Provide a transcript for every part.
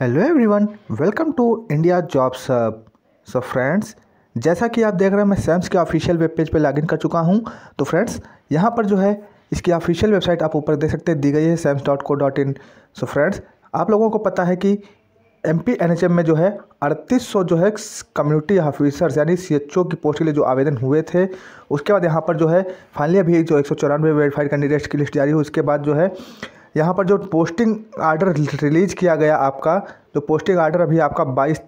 hello everyone welcome to India jobs so friends जैसा कि आप देख रहे हैं मैं सैम्स के ऑफिशियल वेब पेज पर लॉगिन कर चुका हूं तो फ्रेंड्स यहां पर जो है इसकी ऑफिशियल वेबसाइट आप ऊपर देख सकते हैं दी गई है SAMS dot co dot in so friends आप लोगों को पता है कि M P N H M में जो है अड़तीस सौ जो है कम्युनिटी ऑफिसर्स यानी सी एच ओ की पोस्ट के लिए जो आवेदन हुए थे उसके बाद यहाँ पर जो है फाइनली अभी जो एक सौ चौरानवे वेरीफाइड कैंडिडेट्स की लिस्ट जारी हुई उसके बाद जो है यहाँ पर जो पोस्टिंग आर्डर रिलीज़ किया गया आपका जो पोस्टिंग आर्डर अभी आपका 22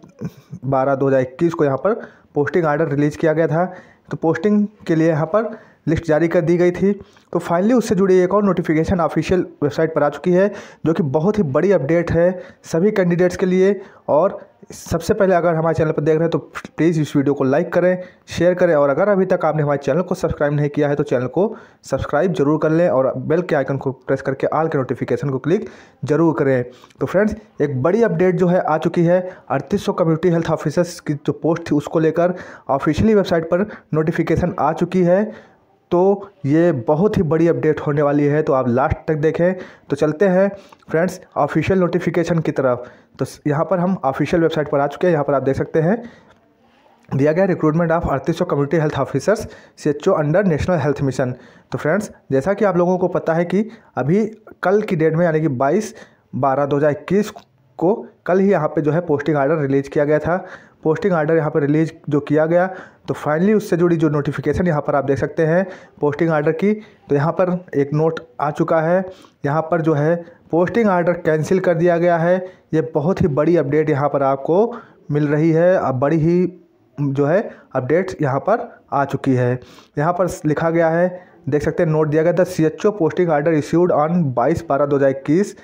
बारह 2021 को यहाँ पर पोस्टिंग आर्डर रिलीज़ किया गया था तो पोस्टिंग के लिए यहाँ पर लिस्ट जारी कर दी गई थी तो फाइनली उससे जुड़ी एक और नोटिफिकेशन ऑफिशियल वेबसाइट पर आ चुकी है जो कि बहुत ही बड़ी अपडेट है सभी कैंडिडेट्स के लिए और सबसे पहले अगर हमारे चैनल पर देख रहे हैं तो प्लीज़ इस वीडियो को लाइक करें शेयर करें और अगर अभी तक आपने हमारे चैनल को सब्सक्राइब नहीं किया है तो चैनल को सब्सक्राइब जरूर कर लें और बेल के आइकन को प्रेस करके आल के नोटिफिकेशन को क्लिक जरूर करें तो फ्रेंड्स एक बड़ी अपडेट जो है आ चुकी है अड़तीस सौ कम्युनिटी हेल्थ ऑफिसर्स की जो पोस्ट थी उसको लेकर ऑफिशियली वेबसाइट पर नोटिफिकेशन आ चुकी है तो ये बहुत ही बड़ी अपडेट होने वाली है तो आप लास्ट तक देखें तो चलते हैं फ्रेंड्स ऑफिशियल नोटिफिकेशन की तरफ तो यहाँ पर हम ऑफिशियल वेबसाइट पर आ चुके हैं यहाँ पर आप देख सकते हैं दिया गया रिक्रूटमेंट ऑफ अड़तीस community health officers C H O under national health mission तो फ्रेंड्स जैसा कि आप लोगों को पता है कि अभी कल की डेट में यानी कि 22 बारह इक्कीस को कल ही यहाँ पे जो है पोस्टिंग आर्डर रिलीज़ किया गया था पोस्टिंग आर्डर यहाँ पर रिलीज जो किया गया तो फाइनली उससे जुड़ी जो नोटिफिकेशन यहाँ पर आप देख सकते हैं पोस्टिंग आर्डर की तो यहाँ पर एक नोट आ चुका है यहाँ पर जो है पोस्टिंग आर्डर कैंसिल कर दिया गया है ये बहुत ही बड़ी अपडेट यहाँ पर आपको मिल रही है अब बड़ी ही जो है अपडेट यहाँ पर आ चुकी है यहाँ पर लिखा गया है देख सकते हैं नोट दिया गया था सी पोस्टिंग आर्डर इश्यूड ऑन बाईस बारह दो हज़ार इक्कीस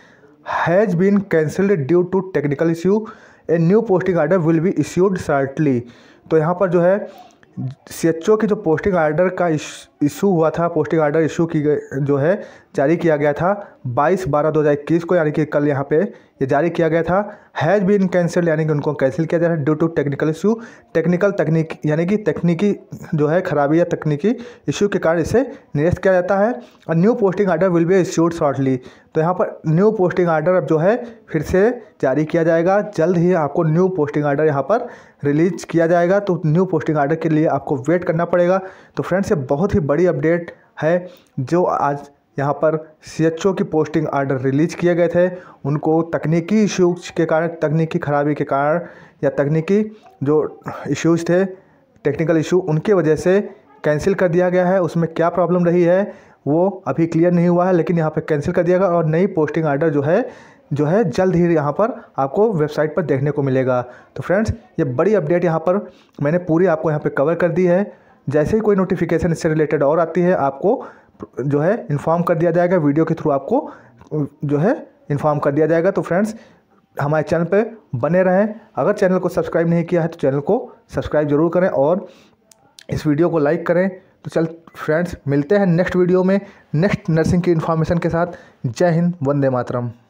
has been cancelled due to technical issue a new posting order will be issued shortly तो यहाँ पर जो है सी एच ओ की जो पोस्टिंग आर्डर का इशू हुआ था पोस्टिंग आर्डर इशू की गई जो है जारी किया गया था 22 बारह 2021 को यानी कि कल यहाँ पे ये यह जारी किया गया था हैज़ बीन कैंसिल्ड यानी कि उनको कैंसिल किया जा रहा है due to technical issue technical तकनीक यानी कि तकनीकी जो है खराबी या तकनीकी इशू के कारण इसे निरस्त किया जाता है और new posting order will be issued shortly तो यहाँ पर न्यू पोस्टिंग आर्डर अब जो है फिर से जारी किया जाएगा जल्द ही आपको न्यू पोस्टिंग आर्डर यहाँ पर रिलीज किया जाएगा तो न्यू पोस्टिंग आर्डर के लिए आपको वेट करना पड़ेगा तो फ्रेंड्स ये बहुत ही बड़ी अपडेट है जो आज यहाँ पर सी की पोस्टिंग आर्डर रिलीज किए गए थे उनको तकनीकी इश्यूज के कारण तकनीकी खराबी के कारण या तकनीकी जो इश्यूज थे टेक्निकल इशू उनके वजह से कैंसिल कर दिया गया है उसमें क्या प्रॉब्लम रही है वो अभी क्लियर नहीं हुआ है लेकिन यहाँ पर कैंसिल कर दिया गया और नई पोस्टिंग आर्डर जो है जो है जल्द ही यहाँ पर आपको वेबसाइट पर देखने को मिलेगा तो फ्रेंड्स ये बड़ी अपडेट यहाँ पर मैंने पूरी आपको यहाँ पर कवर कर दी है जैसे ही कोई नोटिफिकेशन इससे रिलेटेड और आती है आपको जो है इन्फॉर्म कर दिया जाएगा वीडियो के थ्रू आपको जो है इन्फॉर्म कर दिया जाएगा तो फ्रेंड्स हमारे चैनल पे बने रहें अगर चैनल को सब्सक्राइब नहीं किया है तो चैनल को सब्सक्राइब जरूर करें और इस वीडियो को लाइक करें तो चल फ्रेंड्स मिलते हैं नेक्स्ट वीडियो में नेक्स्ट नर्सिंग की इन्फॉर्मेशन के साथ जय हिंद वंदे मातरम